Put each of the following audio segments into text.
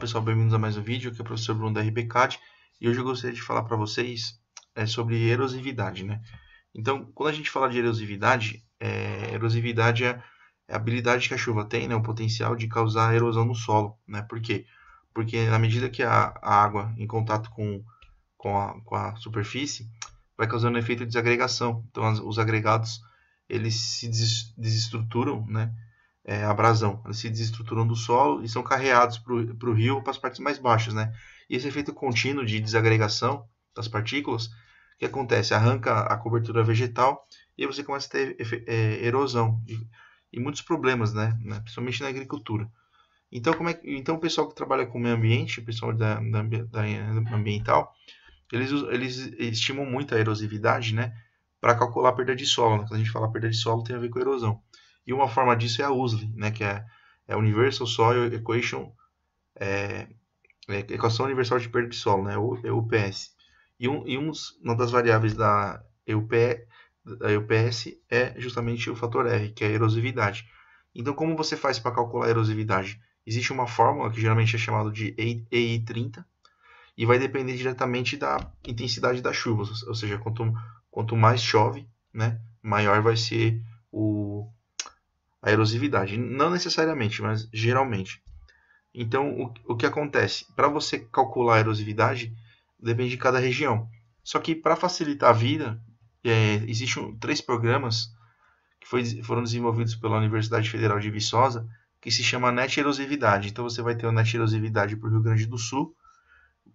pessoal, bem-vindos a mais um vídeo, aqui é o professor Bruno da RBCAD e hoje eu gostaria de falar para vocês é, sobre erosividade, né? Então, quando a gente fala de erosividade, é, erosividade é, é a habilidade que a chuva tem, né, o potencial de causar erosão no solo, né? Por quê? Porque na medida que a, a água em contato com, com, a, com a superfície vai causando um efeito de desagregação, então as, os agregados eles se desestruturam, né? é, abrasão. Eles se desestruturam do solo e são carreados para o rio ou para as partes mais baixas. Né? E esse efeito contínuo de desagregação das partículas, o que acontece? Arranca a cobertura vegetal e você começa a ter é, erosão e, e, muitos problemas, né? principalmente na agricultura. Então, como é, então, o pessoal que trabalha com o meio ambiente, o pessoal da, da, da ambiental, eles, eles estimam muito a erosividade, né? Para calcular a perda de solo. Né? Quando a gente fala perda de solo, tem a ver com erosão. E uma forma disso é a USLE, né, que é, é Universal Soil Equation, é, é Equação Universal de Perda de Solo, né, UPS. E, um, e uma das variáveis da EUPS, da EUPS é justamente o fator R, que é a erosividade. Então, como você faz para calcular a erosividade? Existe uma fórmula que geralmente é chamada de EI30 e vai depender diretamente da intensidade das chuvas, ou seja, quanto, quanto mais chove, né, maior vai ser o, a erosividade. Não necessariamente, mas geralmente. Então, o, o que acontece? Para você calcular a erosividade, depende de cada região. Só que para facilitar a vida, é, existem três programas que foi, foram desenvolvidos pela Universidade Federal de Viçosa, que se chama NET Erosividade. Então, você vai ter o NET Erosividade para o Rio Grande do Sul,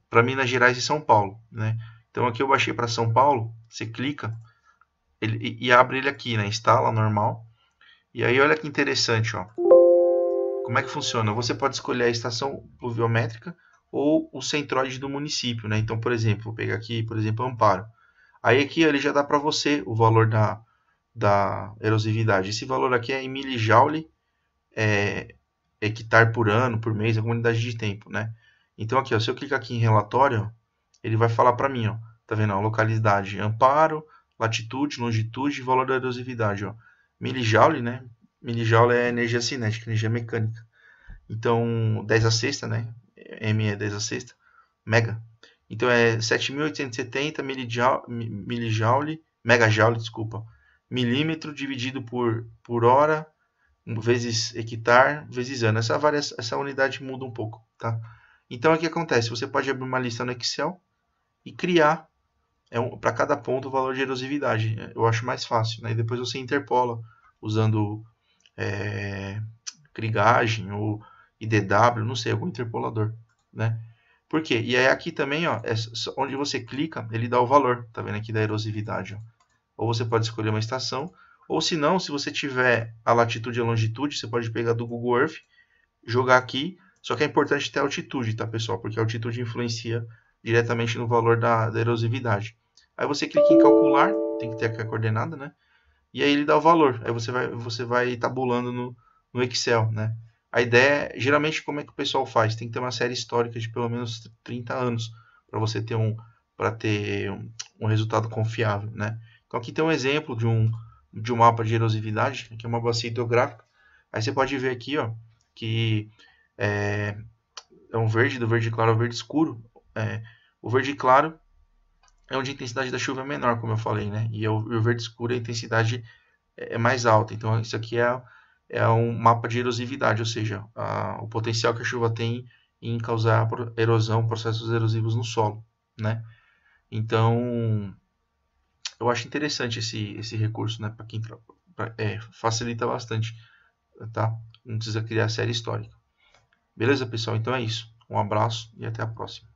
para Minas Gerais e São Paulo. Né? Então, aqui eu baixei para São Paulo, você clica ele, e, e abre ele aqui, né? instala normal e aí olha que interessante, ó. Como é que funciona? Você pode escolher a estação pluviométrica ou o centroide do município, né? Então, por exemplo, vou pegar aqui, por exemplo, Amparo. Aí aqui ele já dá para você o valor da, da erosividade. Esse valor aqui é em milijoule é, hectare por ano, por mês, alguma unidade de tempo, né? Então aqui, ó, se eu clicar aqui em relatório, ele vai falar para mim, ó, tá vendo? Ó, localidade, amparo, latitude, longitude e valor da erosividade, ó milijoule, né? Milijoule é energia cinética, energia mecânica. Então, 10 a sexta, né? M é 10 a sexta, mega. Então é 7.870 milijoule, milijoule, megajoule, desculpa, milímetro dividido por, por hora vezes hectare vezes ano. Essa, variação, essa unidade muda um pouco, tá? Então, o que acontece? Você pode abrir uma lista no Excel e criar é um, para cada ponto o valor de erosividade. Né? Eu acho mais fácil. Né? E depois você interpola usando é, crigagem ou IDW, não sei, algum interpolador. Né? Por quê? E aí aqui também, ó, é onde você clica, ele dá o valor, tá vendo aqui da erosividade. Ó. Ou você pode escolher uma estação, ou se não, se você tiver a latitude e a longitude, você pode pegar do Google Earth, jogar aqui, só que é importante ter altitude, tá pessoal? Porque a altitude influencia diretamente no valor da, da erosividade. Aí você clica em calcular, tem que ter a coordenada, né? E aí ele dá o valor. Aí você vai, você vai tabulando no, no Excel, né? A ideia é, geralmente, como é que o pessoal faz? Tem que ter uma série histórica de pelo menos 30 anos para você ter um para ter um, um, resultado confiável, né? Então aqui tem um exemplo de um de um mapa de erosividade, que é uma bacia hidrográfica. Aí você pode ver aqui, ó, que é, é um verde do verde claro ao verde escuro. É, o verde claro é onde a intensidade da chuva é menor, como eu falei, né? E o verde escuro a intensidade é, é mais alta. Então, isso aqui é, é um mapa de erosividade, ou seja, a, o potencial que a chuva tem em causar erosão, processos erosivos no solo, né? Então, eu acho interessante esse, esse recurso, né? Para quem pra, é, facilita bastante, tá? Não precisa criar série histórica. Beleza, pessoal? Então é isso. Um abraço e até a próxima.